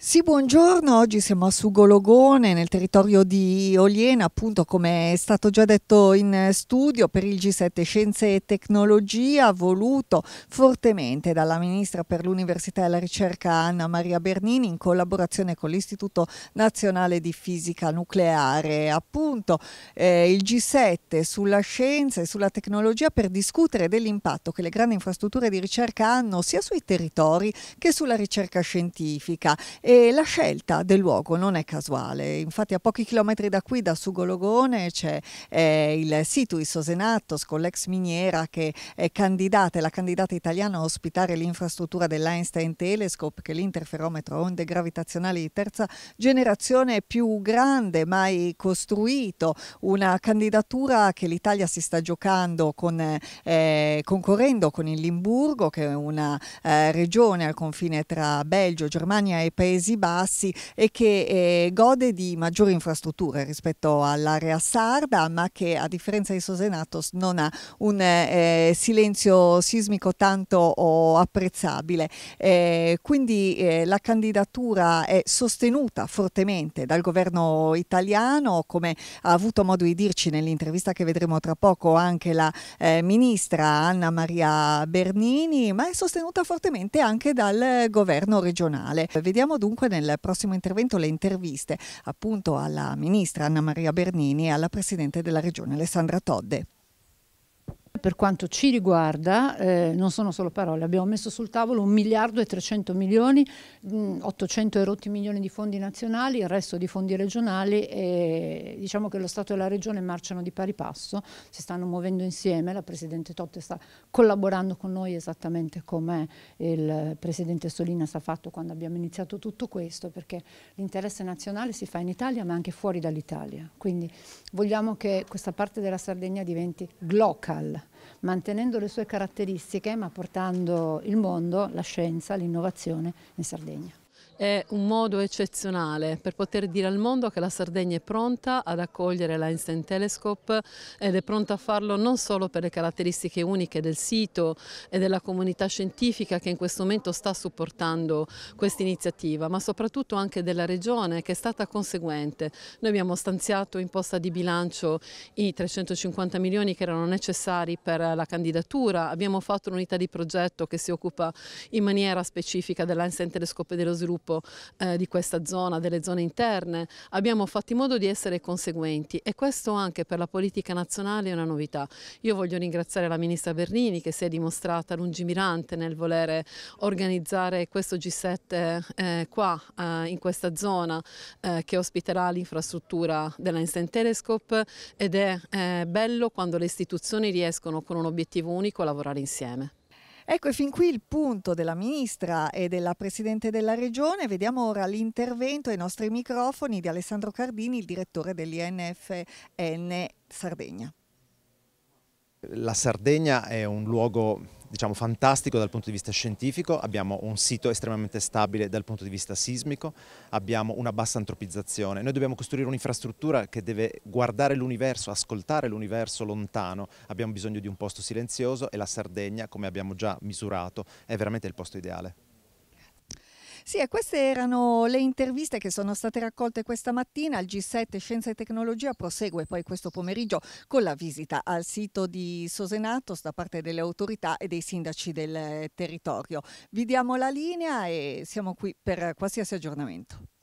Sì, buongiorno. Oggi siamo a Sugologone, nel territorio di Oliena, appunto come è stato già detto in studio, per il G7 Scienze e Tecnologia, voluto fortemente dalla Ministra per l'Università e la Ricerca Anna Maria Bernini in collaborazione con l'Istituto Nazionale di Fisica Nucleare. Appunto eh, il G7 sulla scienza e sulla tecnologia per discutere dell'impatto che le grandi infrastrutture di ricerca hanno sia sui territori che sulla ricerca scientifica e la scelta del luogo non è casuale, infatti a pochi chilometri da qui, da Sugologone, c'è eh, il sito Isosenatos con l'ex miniera che è candidata, è la candidata italiana a ospitare l'infrastruttura dell'Einstein Telescope, che è l'interferometro onde gravitazionali di terza generazione più grande mai costruito, una candidatura che l'Italia si sta giocando con, eh, concorrendo con il Limburgo, che è una eh, regione al confine tra Belgio, Germania e Paesi Paesi Bassi e che eh, gode di maggiori infrastrutture rispetto all'area sarda, ma che a differenza di Sosenatos non ha un eh, silenzio sismico tanto apprezzabile. Eh, quindi eh, la candidatura è sostenuta fortemente dal governo italiano, come ha avuto modo di dirci nell'intervista che vedremo tra poco anche la eh, ministra Anna Maria Bernini, ma è sostenuta fortemente anche dal eh, governo regionale. Vediamo dunque dunque nel prossimo intervento le interviste appunto alla ministra Anna Maria Bernini e alla presidente della regione Alessandra Todde. Per quanto ci riguarda, eh, non sono solo parole, abbiamo messo sul tavolo 1 miliardo e 300 milioni, 800 mm, e rotti milioni di fondi nazionali, il resto di fondi regionali e diciamo che lo Stato e la Regione marciano di pari passo, si stanno muovendo insieme, la Presidente Totte sta collaborando con noi esattamente come il Presidente Solinas ha fatto quando abbiamo iniziato tutto questo, perché l'interesse nazionale si fa in Italia ma anche fuori dall'Italia, quindi vogliamo che questa parte della Sardegna diventi local mantenendo le sue caratteristiche ma portando il mondo, la scienza, l'innovazione in Sardegna è un modo eccezionale per poter dire al mondo che la Sardegna è pronta ad accogliere l'Einstein Telescope ed è pronta a farlo non solo per le caratteristiche uniche del sito e della comunità scientifica che in questo momento sta supportando questa iniziativa, ma soprattutto anche della Regione che è stata conseguente. Noi abbiamo stanziato in posta di bilancio i 350 milioni che erano necessari per la candidatura, abbiamo fatto un'unità di progetto che si occupa in maniera specifica dell'Einstein Telescope e dello sviluppo sviluppo eh, di questa zona, delle zone interne, abbiamo fatto in modo di essere conseguenti e questo anche per la politica nazionale è una novità. Io voglio ringraziare la Ministra Bernini che si è dimostrata lungimirante nel volere organizzare questo G7 eh, qua eh, in questa zona eh, che ospiterà l'infrastruttura dell'Einstein Telescope ed è eh, bello quando le istituzioni riescono con un obiettivo unico a lavorare insieme. Ecco, e fin qui il punto della ministra e della Presidente della Regione. Vediamo ora l'intervento ai nostri microfoni di Alessandro Cardini, il direttore dell'INFN Sardegna. La Sardegna è un luogo diciamo, fantastico dal punto di vista scientifico, abbiamo un sito estremamente stabile dal punto di vista sismico, abbiamo una bassa antropizzazione, noi dobbiamo costruire un'infrastruttura che deve guardare l'universo, ascoltare l'universo lontano, abbiamo bisogno di un posto silenzioso e la Sardegna, come abbiamo già misurato, è veramente il posto ideale. Sì, e queste erano le interviste che sono state raccolte questa mattina al G7 Scienza e Tecnologia. Prosegue poi questo pomeriggio con la visita al sito di Sosenatos da parte delle autorità e dei sindaci del eh, territorio. Vi diamo la linea e siamo qui per qualsiasi aggiornamento.